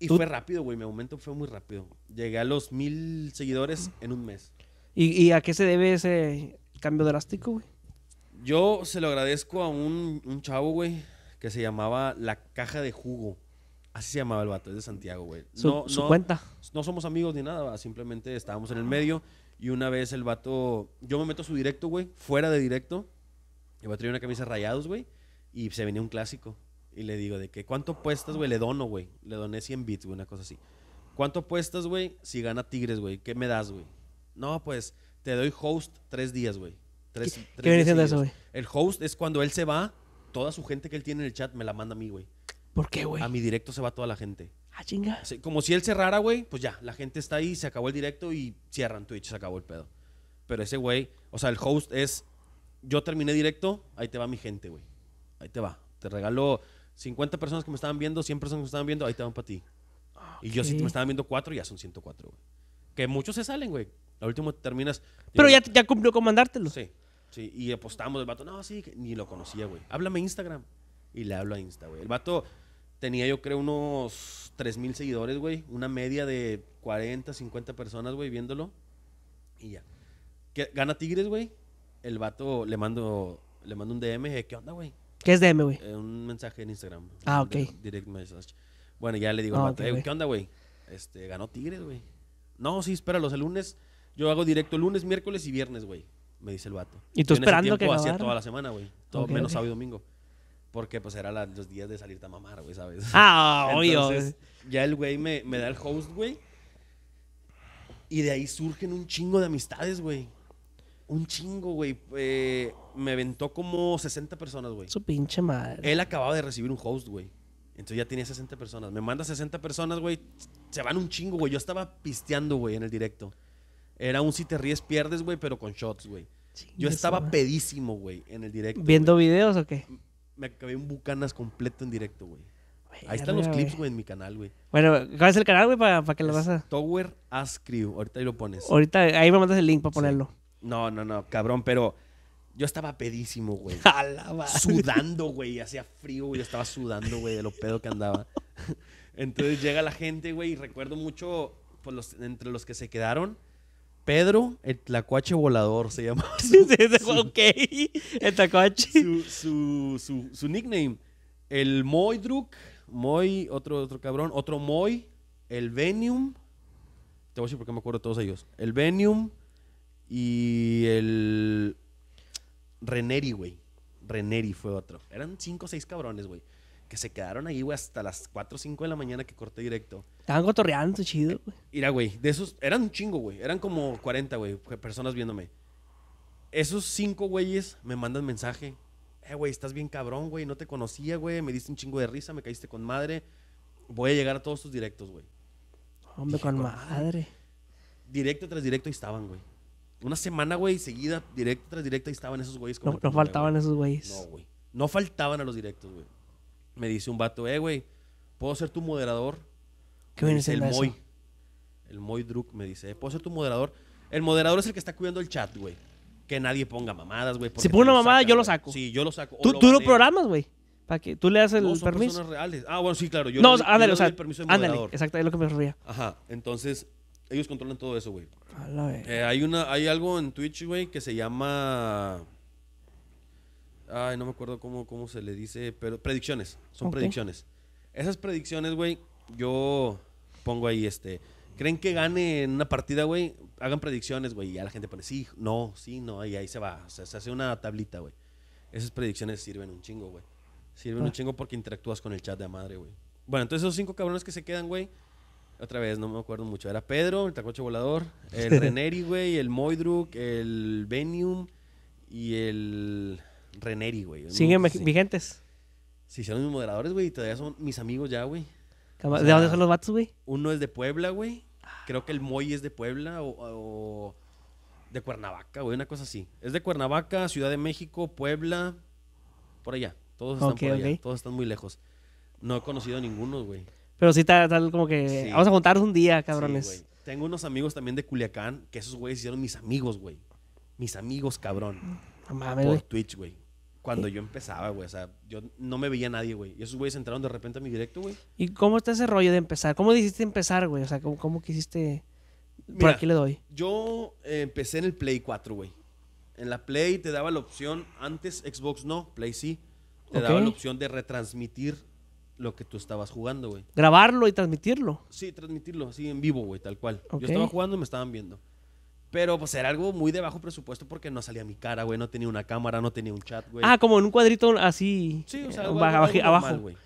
Y fue rápido, güey. Mi aumento fue muy rápido. Llegué a los mil seguidores en un mes. ¿Y, a qué se debe ese cambio drástico, güey? Yo se lo agradezco a un, un chavo, güey, que se llamaba La Caja de Jugo. Así se llamaba el vato, es de Santiago, güey. no, cuenta. No somos amigos ni nada, simplemente estábamos en el medio. Y una vez el vato, yo me meto a su directo, güey, fuera de directo. El a traer una camisa rayados, güey, y se venía un clásico. Y le digo de que, ¿cuánto apuestas, güey? Le dono, güey. Le doné 100 bits, güey, una cosa así. ¿Cuánto apuestas, güey, si gana Tigres, güey? ¿Qué me das, güey? No, pues te doy host tres días, güey. ¿Qué, viene ¿qué eso, güey? El host es cuando él se va, toda su gente que él tiene en el chat me la manda a mí, güey. ¿Por qué, güey? A mi directo se va toda la gente. Ah, chinga. Como si él cerrara, güey, pues ya, la gente está ahí, se acabó el directo y cierran Twitch, se acabó el pedo. Pero ese güey, o sea, el host es, yo terminé directo, ahí te va mi gente, güey. Ahí te va. Te regalo 50 personas que me estaban viendo, 100 personas que me estaban viendo, ahí te van para ti. Y yo si me estaban viendo 4, ya son 104, güey. Que muchos se salen, güey. Lo último terminas. Pero ya, ya cumplió con mandártelo. Sí. Sí, y apostamos. El vato, no, sí, ni lo conocía, güey. Háblame Instagram. Y le hablo a Insta, güey. El vato tenía, yo creo, unos 3.000 seguidores, güey. Una media de 40, 50 personas, güey, viéndolo. Y ya. gana Tigres, güey. El vato le mando, le mando un DM. ¿Qué onda, güey? ¿Qué es DM, güey? Eh, un mensaje en Instagram. Ah, ok. Direct message. Bueno, ya le digo, al ah, vato, ¿qué onda, güey? Este, ganó Tigres, güey. No, sí, espéralos, el lunes. Yo hago directo lunes, miércoles y viernes, güey. Me dice el vato. Y tú yo esperando en ese que hacía toda la semana, güey. Todo menos sábado y domingo. Porque pues era los días de salirte a mamar, güey, ¿sabes? Ah, obvio. Entonces, ya el güey me da el host, güey. Y de ahí surgen un chingo de amistades, güey. Un chingo, güey. Eh, me aventó como 60 personas, güey. Su pinche madre. Él acababa de recibir un host, güey. Entonces ya tenía 60 personas. Me manda 60 personas, güey. Se van un chingo, güey. Yo estaba pisteando, güey, en el directo. Era un si te ríes, pierdes, güey, pero con shots, güey. Yo estaba pedísimo, güey, en el directo. ¿Viendo videos o qué? Me acabé un bucanas completo en directo, güey. Ahí están los clips, güey, en mi canal, güey. Bueno, ¿cuál es el canal, güey, para, que lo vas a...? Tower Ask Ahorita ahí lo pones. Ahorita, ahí me mandas el link para ponerlo. No, no, no, cabrón, pero yo estaba pedísimo, güey. Sudando, güey. Hacía frío, güey. Estaba sudando, güey, de lo pedo que andaba. Entonces llega la gente, güey, y recuerdo mucho pues, entre los que se quedaron. Pedro, el tlacuache volador se llamaba. Su, ok, el tlacuache. Su, su, nickname. El Moidruk, Moy, otro, otro cabrón, otro Moy, el Venium. Te voy a decir porque me acuerdo todos ellos. El Venium, y el Reneri, güey. Reneri fue otro. Eran cinco o seis cabrones, güey. Que se quedaron ahí, güey, hasta las 4 o 5 de la mañana que corté directo. Estaban cotorreando, chido, güey. Mira, güey, de esos, eran un chingo, güey. Eran como 40, güey, personas viéndome. Esos cinco güeyes me mandan mensaje. Eh, güey, estás bien cabrón, güey. No te conocía, güey. Me diste un chingo de risa, me caíste con madre. Voy a llegar a todos tus directos, güey. Hombre, con, madre. Directo tras directo estaban, güey. Una semana, güey, seguida, directa tras directa, y estaban esos güeyes. No, no faltaban esos güeyes. No, güey. No faltaban a los directos, güey. Me dice un vato, eh, güey, ¿puedo ser tu moderador? ¿Qué viene El Moy. El Moy Druk me dice, eh, ¿puedo ser tu moderador? El moderador es el que está cuidando el chat, güey. Que nadie ponga mamadas, güey. Si pone una mamada, yo lo saco. Sí, yo lo saco. Tú, lo tú lo programas, güey. Para que tú le das el son permiso. Personas reales. Ah, bueno, sí, claro. Yo no, ándale, o sea, permiso ándale, Exacto, es lo que me refería. Ajá. Entonces, ellos controlan todo eso, güey. Eh, hay, una, hay algo en Twitch, güey, que se llama... Ay, no me acuerdo cómo, cómo se le dice, pero predicciones. Son predicciones. Esas predicciones, güey, yo pongo ahí este... ¿Creen que gane en una partida, güey? Hagan predicciones, güey. Y ya la gente pone, sí, no, sí, no. Y ahí se va. se hace una tablita, güey. Esas predicciones sirven un chingo, güey. Sirven un ah. chingo porque interactúas con el chat de madre, güey. Bueno, entonces esos cinco cabrones que se quedan, güey, otra vez, no me acuerdo mucho. Era Pedro, el Tacocho volador, el Reneri, güey, el Moidruk, el Venium y el Reneri, güey. ¿Siguen vigentes? Sí, son mis moderadores, güey, y todavía son mis amigos ya, güey. ¿De dónde son los vatos, güey? Uno es de Puebla, güey. Ah. Creo que el Moy es de Puebla o, de Cuernavaca, güey, una cosa así. Es de Cuernavaca, Ciudad de México, Puebla, por allá. Todos están por allá, todos están muy lejos. No he conocido a ninguno, güey. Pero sí tal como que. Vamos a juntarnos un día, cabrones. Tengo unos amigos también de Culiacán que esos güeyes hicieron mis amigos, güey. Mis amigos, cabrón. Por Twitch, güey. Cuando yo empezaba, güey. O sea, yo no me veía nadie, güey. Y esos güeyes entraron de repente a mi directo, güey. ¿Y cómo está ese rollo de empezar? ¿Cómo dijiste empezar, güey? O sea, ¿cómo, quisiste.? Por aquí le doy. Yo eh, empecé en el Play 4, güey. En la Play te daba la opción, antes Xbox no, Play sí. Te daba la opción de retransmitir lo que tú estabas jugando, güey. Grabarlo y transmitirlo. Sí, transmitirlo así en vivo, güey, tal cual. Yo estaba jugando y me estaban viendo. Pero pues era algo muy de bajo presupuesto porque no salía mi cara, güey, no tenía una cámara, no tenía un chat, güey. Ah, como en un cuadrito así. Sí, o sea, eh, abajo. güey.